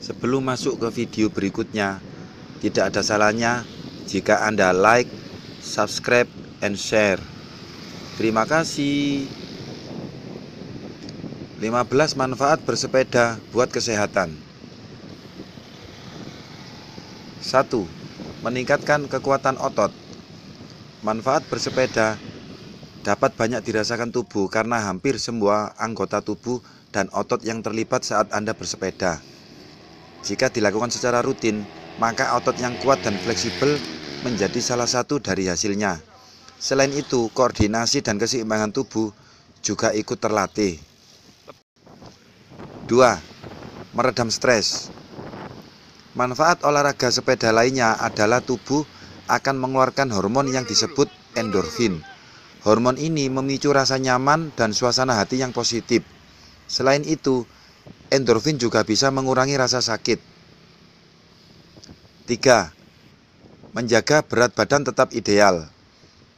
Sebelum masuk ke video berikutnya, tidak ada salahnya jika Anda like, subscribe, and share. Terima kasih. 15 manfaat bersepeda buat kesehatan. 1. Meningkatkan kekuatan otot. Manfaat bersepeda dapat banyak dirasakan tubuh karena hampir semua anggota tubuh dan otot yang terlibat saat Anda bersepeda. Jika dilakukan secara rutin, maka otot yang kuat dan fleksibel menjadi salah satu dari hasilnya. Selain itu, koordinasi dan keseimbangan tubuh juga ikut terlatih. 2. Meredam stres. Manfaat olahraga sepeda lainnya adalah tubuh akan mengeluarkan hormon yang disebut endorfin. Hormon ini memicu rasa nyaman dan suasana hati yang positif. Selain itu, Endorfin juga bisa mengurangi rasa sakit. 3. Menjaga berat badan tetap ideal.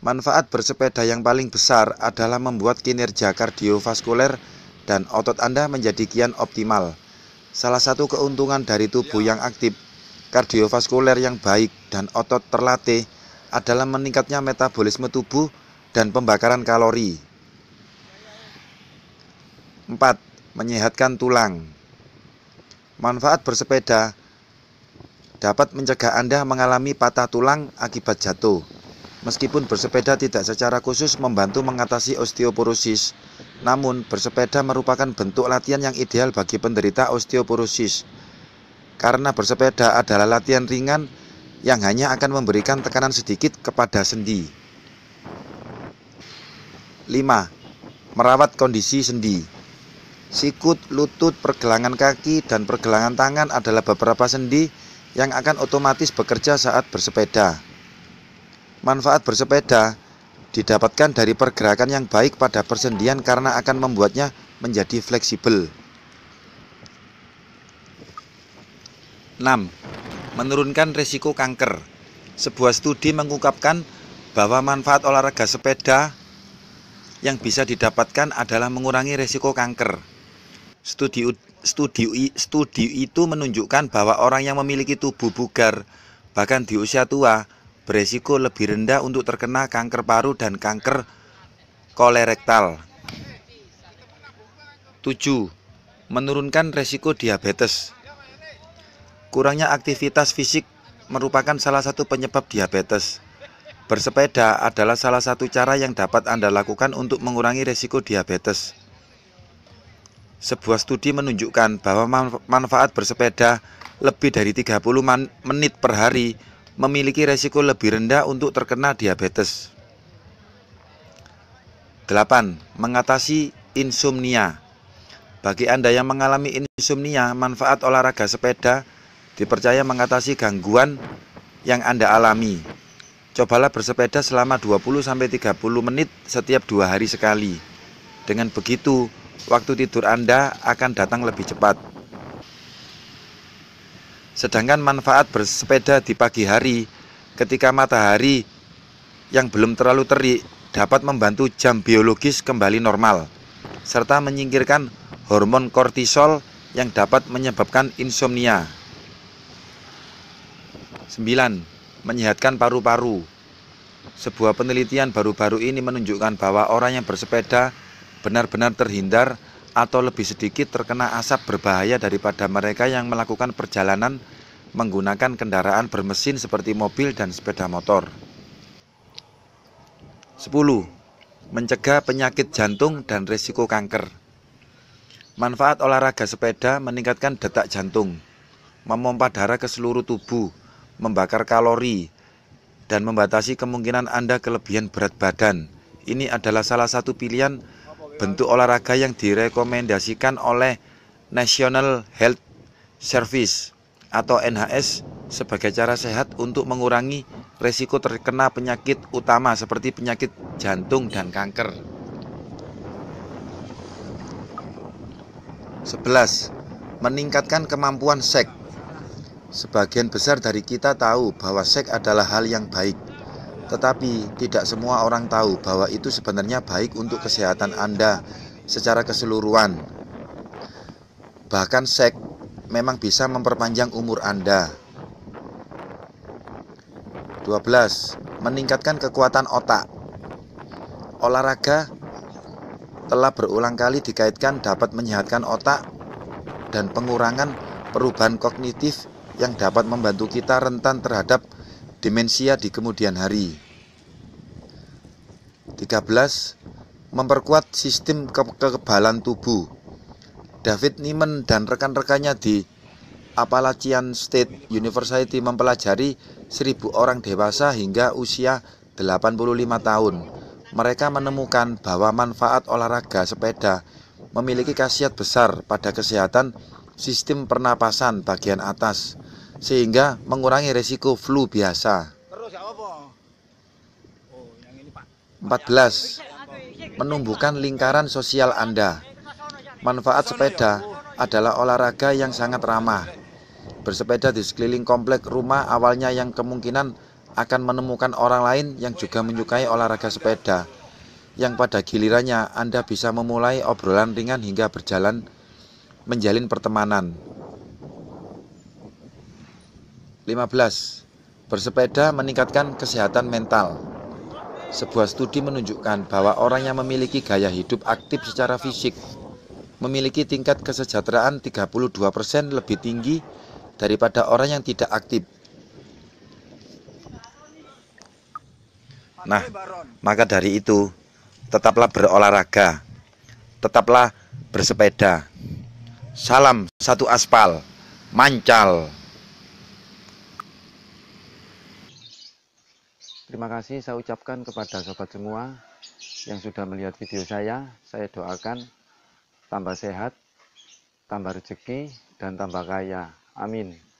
Manfaat bersepeda yang paling besar adalah membuat kinerja kardiovaskuler dan otot Anda menjadi kian optimal. Salah satu keuntungan dari tubuh yang aktif, kardiovaskuler yang baik, dan otot terlatih adalah meningkatnya metabolisme tubuh dan pembakaran kalori. 4 menyehatkan tulang. Manfaat bersepeda dapat mencegah Anda mengalami patah tulang akibat jatuh. Meskipun bersepeda tidak secara khusus membantu mengatasi osteoporosis, namun bersepeda merupakan bentuk latihan yang ideal bagi penderita osteoporosis. Karena bersepeda adalah latihan ringan yang hanya akan memberikan tekanan sedikit kepada sendi. 5. Merawat kondisi sendi. Sikut, lutut, pergelangan kaki, dan pergelangan tangan adalah beberapa sendi yang akan otomatis bekerja saat bersepeda. Manfaat bersepeda didapatkan dari pergerakan yang baik pada persendian karena akan membuatnya menjadi fleksibel. 6. Menurunkan risiko kanker. Sebuah studi mengungkapkan bahwa manfaat olahraga sepeda yang bisa didapatkan adalah mengurangi risiko kanker. Studi studi studi itu menunjukkan bahwa orang yang memiliki tubuh bugar bahkan di usia tua beresiko lebih rendah untuk terkena kanker paru dan kanker kolorektal. 7. Menurunkan resiko diabetes. Kurangnya aktivitas fisik merupakan salah satu penyebab diabetes. Bersepeda adalah salah satu cara yang dapat Anda lakukan untuk mengurangi resiko diabetes sebuah studi menunjukkan bahwa manfaat bersepeda lebih dari 30 menit per hari memiliki resiko lebih rendah untuk terkena diabetes. 8. Mengatasi insomnia. Bagi Anda yang mengalami insomnia, manfaat olahraga sepeda dipercaya mengatasi gangguan yang Anda alami. Cobalah bersepeda selama 20-30 menit setiap dua hari sekali. Dengan begitu, waktu tidur Anda akan datang lebih cepat. Sedangkan manfaat bersepeda di pagi hari ketika matahari yang belum terlalu terik dapat membantu jam biologis kembali normal serta menyingkirkan hormon kortisol yang dapat menyebabkan insomnia. 9. Menyehatkan paru-paru. Sebuah penelitian baru-baru ini menunjukkan bahwa orang yang bersepeda benar-benar terhindar atau lebih sedikit terkena asap berbahaya daripada mereka yang melakukan perjalanan menggunakan kendaraan bermesin seperti mobil dan sepeda motor. 10. Mencegah penyakit jantung dan risiko kanker. Manfaat olahraga sepeda meningkatkan detak jantung, memompa darah ke seluruh tubuh, membakar kalori, dan membatasi kemungkinan Anda kelebihan berat badan. Ini adalah salah satu pilihan bentuk olahraga yang direkomendasikan oleh National Health Service atau NHS sebagai cara sehat untuk mengurangi resiko terkena penyakit utama seperti penyakit jantung dan kanker. 11. Meningkatkan kemampuan seks. Sebagian besar dari kita tahu bahwa seks adalah hal yang baik tetapi tidak semua orang tahu bahwa itu sebenarnya baik untuk kesehatan Anda secara keseluruhan. Bahkan seks memang bisa memperpanjang umur Anda. 12. Meningkatkan kekuatan otak. Olahraga telah berulang kali dikaitkan dapat menyehatkan otak dan pengurangan perubahan kognitif yang dapat membantu kita rentan terhadap demensia di kemudian hari. 13. Memperkuat sistem ke kekebalan tubuh. David Nieman dan rekan-rekannya di Appalachian State University mempelajari 1000 orang dewasa hingga usia 85 tahun. Mereka menemukan bahwa manfaat olahraga sepeda memiliki khasiat besar pada kesehatan sistem pernapasan bagian atas sehingga mengurangi resiko flu biasa. 14. Menumbuhkan lingkaran sosial Anda. Manfaat sepeda adalah olahraga yang sangat ramah. Bersepeda di sekeliling komplek rumah awalnya yang kemungkinan akan menemukan orang lain yang juga menyukai olahraga sepeda. Yang pada gilirannya Anda bisa memulai obrolan ringan hingga berjalan menjalin pertemanan. 15. Bersepeda meningkatkan kesehatan mental. Sebuah studi menunjukkan bahwa orang yang memiliki gaya hidup aktif secara fisik memiliki tingkat kesejahteraan 32% lebih tinggi daripada orang yang tidak aktif. Nah, maka dari itu, tetaplah berolahraga, tetaplah bersepeda. Salam satu aspal, mancal. Terima kasih saya ucapkan kepada sobat semua yang sudah melihat video saya. Saya doakan tambah sehat, tambah rezeki, dan tambah kaya. Amin.